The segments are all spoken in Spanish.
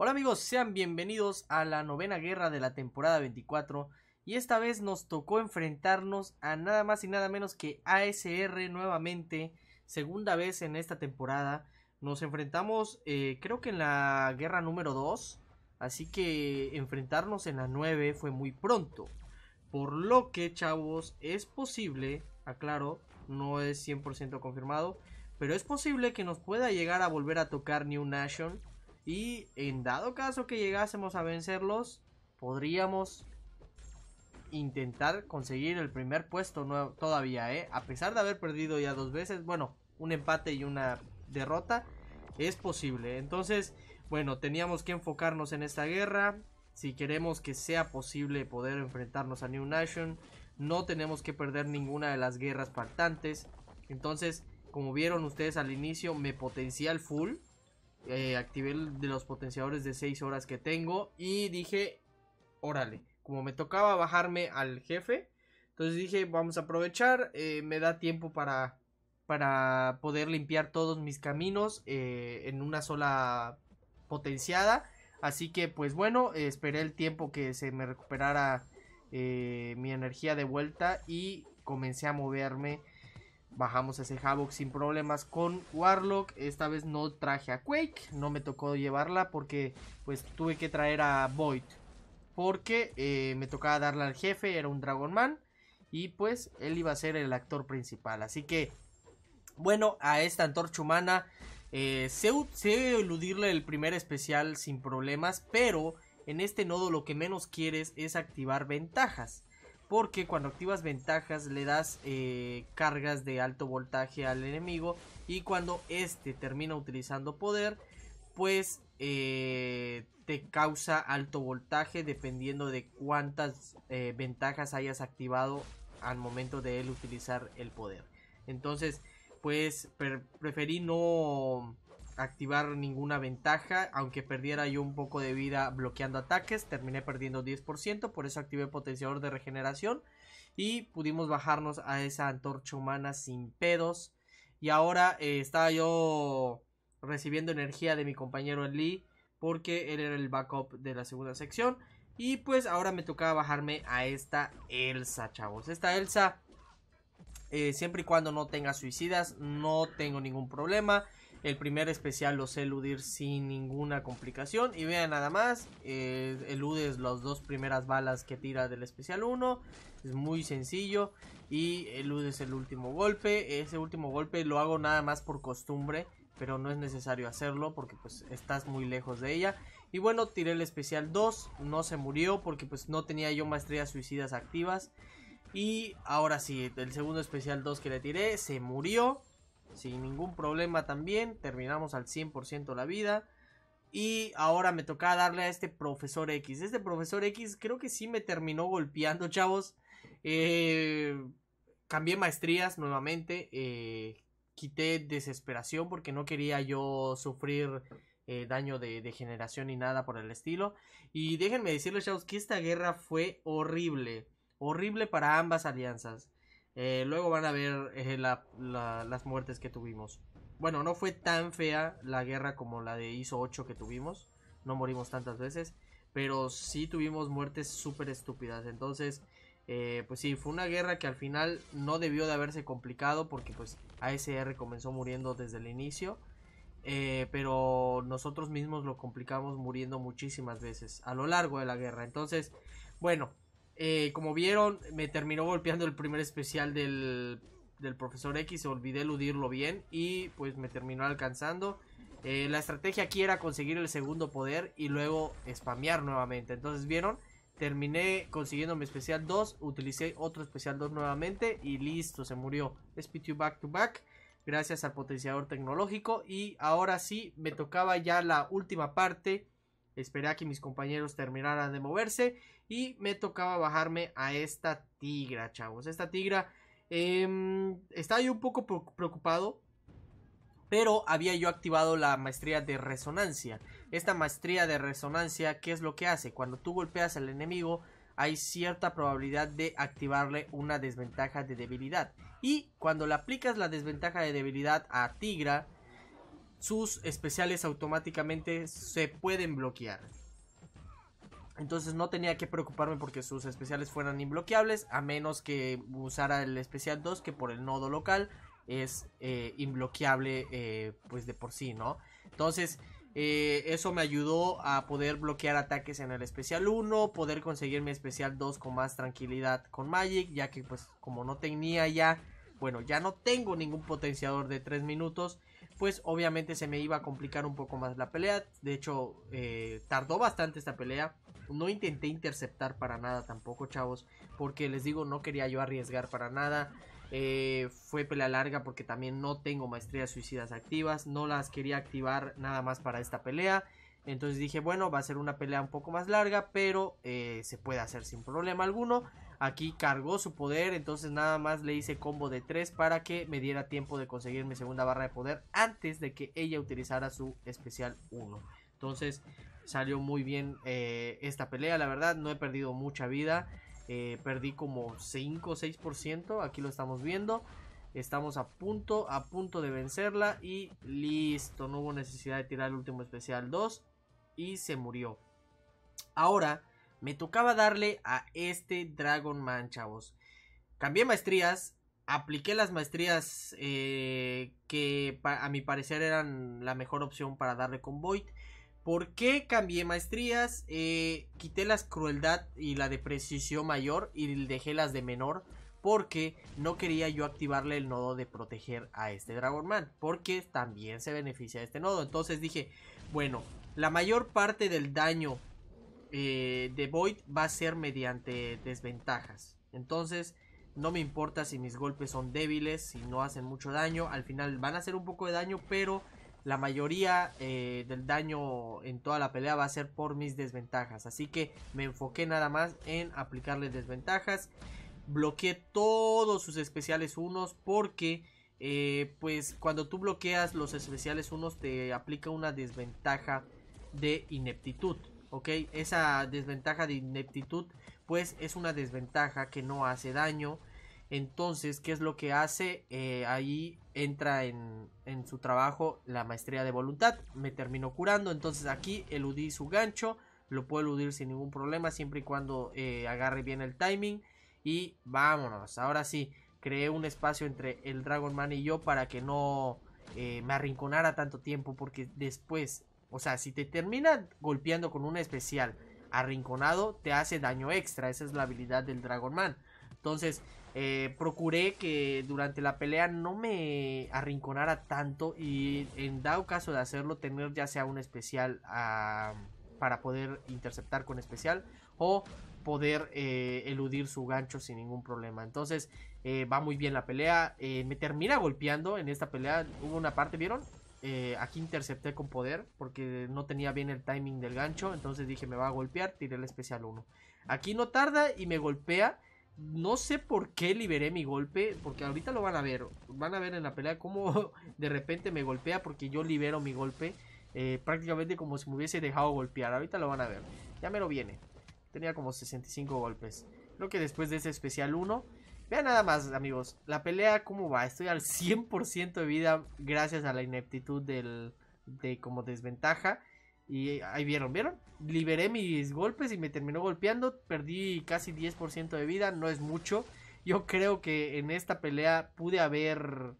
Hola amigos, sean bienvenidos a la novena guerra de la temporada 24 y esta vez nos tocó enfrentarnos a nada más y nada menos que ASR nuevamente, segunda vez en esta temporada. Nos enfrentamos eh, creo que en la guerra número 2, así que enfrentarnos en la 9 fue muy pronto. Por lo que chavos, es posible, aclaro, no es 100% confirmado, pero es posible que nos pueda llegar a volver a tocar New Nation y en dado caso que llegásemos a vencerlos, podríamos intentar conseguir el primer puesto nuevo todavía, ¿eh? A pesar de haber perdido ya dos veces, bueno, un empate y una derrota, es posible. Entonces, bueno, teníamos que enfocarnos en esta guerra. Si queremos que sea posible poder enfrentarnos a New Nation, no tenemos que perder ninguna de las guerras partantes. Entonces, como vieron ustedes al inicio, me potencial full. Eh, activé el, de los potenciadores de 6 horas que tengo y dije, órale, como me tocaba bajarme al jefe, entonces dije, vamos a aprovechar, eh, me da tiempo para, para poder limpiar todos mis caminos eh, en una sola potenciada. Así que pues bueno, esperé el tiempo que se me recuperara mi energía de vuelta y comencé a moverme bajamos ese Havoc sin problemas con Warlock. Esta vez no traje a Quake, no me tocó llevarla porque pues tuve que traer a Void. Porque eh, me tocaba darle al jefe, era un Dragon Man. Y pues él iba a ser el actor principal. Así que, bueno, a esta antorcha humana eh, se eludirle el primer especial sin problemas. Pero en este nodo lo que menos quieres es activar ventajas. Porque cuando activas ventajas le das eh, cargas de alto voltaje al enemigo. Y cuando este termina utilizando poder, pues eh, te causa alto voltaje dependiendo de cuántas eh, ventajas hayas activado al momento de él utilizar el poder. Entonces, pues preferí no activar ninguna ventaja, aunque perdiera yo un poco de vida bloqueando ataques, terminé perdiendo 10%, por eso activé potenciador de regeneración y pudimos bajarnos a esa antorcha humana sin pedos. Y ahora eh, estaba yo recibiendo energía de mi compañero Lee porque él era el backup de la segunda sección. Y pues ahora me tocaba bajarme a esta Elsa, chavos. Esta Elsa, eh, siempre y cuando no tenga suicidas, no tengo ningún problema. El primer especial lo sé eludir sin ninguna complicación. Y vean nada más, eh, eludes las dos primeras balas que tira del especial 1. Es muy sencillo. Y eludes el último golpe. Ese último golpe lo hago nada más por costumbre. Pero no es necesario hacerlo porque pues estás muy lejos de ella. Y bueno, tiré el especial 2. No se murió porque pues no tenía yo maestrías suicidas activas. Y ahora sí, el segundo especial 2 que le tiré se murió sin ningún problema también, terminamos al 100% la vida. Y ahora me toca darle a este profesor X. Este profesor X creo que sí me terminó golpeando, chavos. Eh, cambié maestrías nuevamente. Eh, quité desesperación porque no quería yo sufrir eh, daño de, de generación ni nada por el estilo. Y déjenme decirles, chavos, que esta guerra fue horrible. Horrible para ambas alianzas. Eh, luego van a ver eh, las muertes que tuvimos. Bueno, no fue tan fea la guerra como la de ISO 8 que tuvimos. No morimos tantas veces. Pero sí tuvimos muertes súper estúpidas. Entonces, eh, pues sí, fue una guerra que al final no debió de haberse complicado. Porque pues ASR comenzó muriendo desde el inicio. pero nosotros mismos lo complicamos muriendo muchísimas veces a lo largo de la guerra. Entonces, bueno. Eh, como vieron, me terminó golpeando el primer especial del, profesor X, olvidé eludirlo bien y pues me terminó alcanzando. Eh, la estrategia aquí era conseguir el segundo poder y luego spamear nuevamente. Entonces, ¿vieron? Terminé consiguiendo mi especial 2, utilicé otro especial 2 nuevamente y listo, se murió. 2 back to back, gracias al potenciador tecnológico. Y ahora sí, me tocaba ya la última parte Esperé a que mis compañeros terminaran de moverse y me tocaba bajarme a esta tigra, chavos. Esta tigra está em, estaba un poco preocupado, pero había yo activado la maestría de resonancia. Esta maestría de resonancia, ¿qué es lo que hace? Cuando tú golpeas al enemigo, hay cierta probabilidad de activarle una desventaja de debilidad. Y cuando le aplicas la desventaja de debilidad a Tigra, sus especiales automáticamente se pueden bloquear. Entonces no tenía que preocuparme porque sus especiales fueran inbloqueables, a menos que usara el especial 2 que por el nodo local es eh, inbloqueable eh, pues de por sí, ¿no? Entonces eh, eso me ayudó a poder bloquear ataques en el especial 1, poder conseguir mi especial 2 con más tranquilidad con Magic, ya que pues como no tenía ya, bueno, ya no tengo ningún potenciador de 3 minutos, pues obviamente se me iba a complicar un poco más la pelea. De hecho, eh, tardó bastante esta pelea. No intenté interceptar para nada tampoco, chavos, porque les digo, no quería yo arriesgar para nada. Eh, fue pelea larga porque también no tengo maestrías suicidas activas, no las quería activar nada más para esta pelea. Entonces dije, bueno, va a ser una pelea un poco más larga, pero eh, se puede hacer sin problema alguno. Aquí cargó su poder, entonces nada más le hice combo de 3 para que me diera tiempo de conseguir mi segunda barra de poder antes de que ella utilizara su especial 1. Entonces salió muy bien eh, esta pelea, la verdad no he perdido mucha vida. Eh, perdí como 5 o 6%, aquí lo estamos viendo. Estamos a punto, a punto de vencerla y listo, no hubo necesidad de tirar el último especial 2 y se murió. Ahora me tocaba darle a este Dragon Man, chavos. Cambié maestrías, apliqué las maestrías eh, que a mi parecer eran la mejor opción para darle con Void. ¿Por qué cambié maestrías? Eh, quité las crueldad y la de precisión mayor y dejé las de menor. Porque no quería yo activarle el nodo de proteger a este Dragon Man. Porque también se beneficia de este nodo. Entonces dije, bueno, la mayor parte del daño eh, de Void va a ser mediante desventajas. Entonces, no me importa si mis golpes son débiles, si no hacen mucho daño. Al final van a hacer un poco de daño, pero la mayoría eh, del daño en toda la pelea va a ser por mis desventajas. Así que me enfoqué nada más en aplicarle desventajas. Bloqueé todos sus especiales unos porque... Eh, pues cuando tú bloqueas los especiales unos te aplica una desventaja de ineptitud. ¿Ok? Esa desventaja de ineptitud pues es una desventaja que no hace daño. Entonces, ¿qué es lo que hace? Eh, ahí entra en, su trabajo la maestría de voluntad. Me terminó curando. Entonces aquí eludí su gancho. Lo puedo eludir sin ningún problema. Siempre y cuando eh, agarre bien el timing. Y vámonos. Ahora sí. Creé un espacio entre el Dragon Man y yo para que no eh, me arrinconara tanto tiempo. Porque después o sea, si te termina golpeando con un especial arrinconado, te hace daño extra. Esa es la habilidad del Dragon Man. Entonces, eh, procuré que durante la pelea no me arrinconara tanto y en dado caso de hacerlo, tener ya sea un especial ah, para poder interceptar con especial o poder eh, eludir su gancho sin ningún problema. Entonces, eh, va muy bien la pelea. me termina golpeando en esta pelea. Hubo una parte, ¿vieron? Eh, aquí intercepté con poder porque no tenía bien el timing del gancho. Entonces dije, me va a golpear, tiré el especial 1. Aquí no tarda y me golpea. No sé por qué liberé mi golpe, porque ahorita lo van a ver. Van a ver en la pelea cómo de repente me golpea porque yo libero mi golpe. Eh, prácticamente como si me hubiese dejado golpear. Ahorita lo van a ver. Ya me lo viene. Tenía como 65 golpes. Creo que después de ese especial 1 Vean nada más, amigos. La pelea, ¿cómo va? Estoy al 100% de vida gracias a la ineptitud del, de como desventaja. Y ahí vieron, ¿vieron? Liberé mis golpes y me terminó golpeando. Perdí casi 10% de vida, no es mucho. Yo creo que en esta pelea pude haber...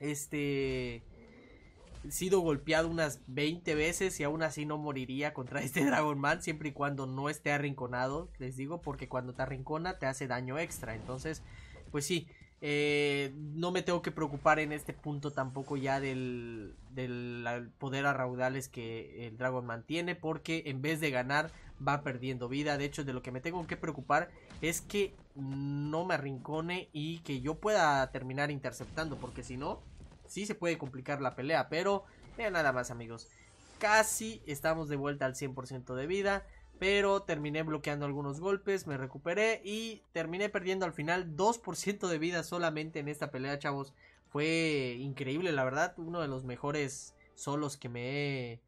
Este sido golpeado unas 20 veces y aún así no moriría contra este Dragon Man siempre y cuando no esté arrinconado, les digo, porque cuando te arrincona te hace daño extra. Entonces, pues sí, eh, no me tengo que preocupar en este punto tampoco ya del, del poder a raudales que el Dragon Man tiene, porque en vez de ganar va perdiendo vida. De hecho, de lo que me tengo que preocupar es que no me arrincone y que yo pueda terminar interceptando, porque si no sí se puede complicar la pelea, pero nada más amigos. Casi estamos de vuelta al 100% de vida, pero terminé bloqueando algunos golpes, me recuperé y terminé perdiendo al final 2% de vida solamente en esta pelea, chavos. Fue increíble, la verdad, uno de los mejores solos que me he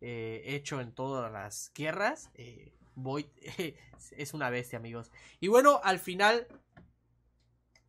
eh, hecho en todas las guerras. Eh, voy... es una bestia, amigos. Y bueno, al final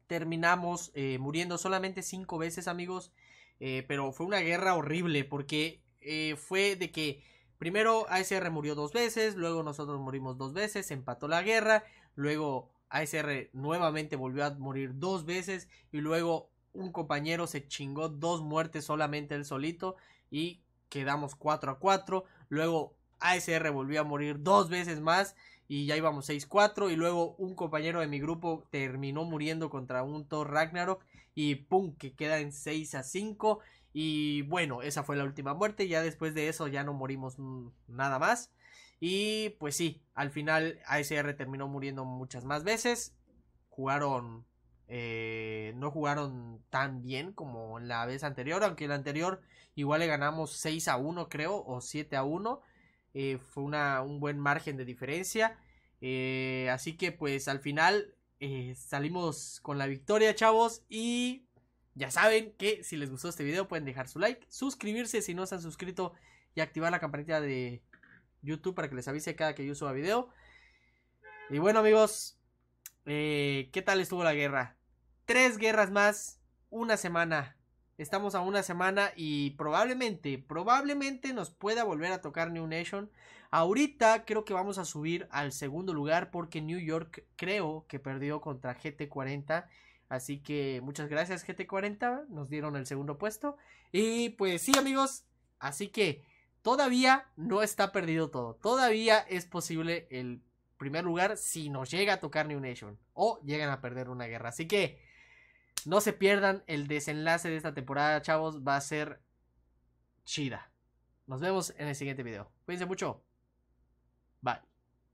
terminamos eh, muriendo solamente cinco veces, amigos. Eh, pero fue una guerra horrible porque eh, fue de que primero ASR murió dos veces, luego nosotros morimos dos veces, empató la guerra, luego ASR nuevamente volvió a morir dos veces y luego un compañero se chingó dos muertes solamente él solito y quedamos 4 a 4. Luego ASR volvió a morir dos veces más y ya íbamos 6-4 y luego un compañero de mi grupo terminó muriendo contra un Thor Ragnarok y pum, que queda en 6 a 5 y bueno, esa fue la última muerte, ya después de eso ya no morimos nada más y pues sí, al final ASR terminó muriendo muchas más veces, jugaron eh, no jugaron tan bien como la vez anterior, aunque la anterior igual le ganamos 6 a 1 creo o 7 a 1 eh, fue una, un buen margen de diferencia. Eh, así que pues al final eh, salimos con la victoria, chavos. Y ya saben que si les gustó este video pueden dejar su like, suscribirse si no se han suscrito y activar la campanita de YouTube para que les avise cada que yo suba video. Y bueno amigos, ¿qué tal estuvo la guerra? Tres guerras más, una semana. Estamos a una semana y probablemente, probablemente nos pueda volver a tocar New Nation. Ahorita creo que vamos a subir al segundo lugar porque New York creo que perdió contra GT40. Así que muchas gracias GT40, nos dieron el segundo puesto. Y pues sí amigos, así que todavía no está perdido todo. Todavía es posible el primer lugar si nos llega a tocar New Nation o llegan a perder una guerra. Así que... No se pierdan el desenlace de esta temporada, chavos. Va a ser chida. Nos vemos en el siguiente video. Cuídense mucho.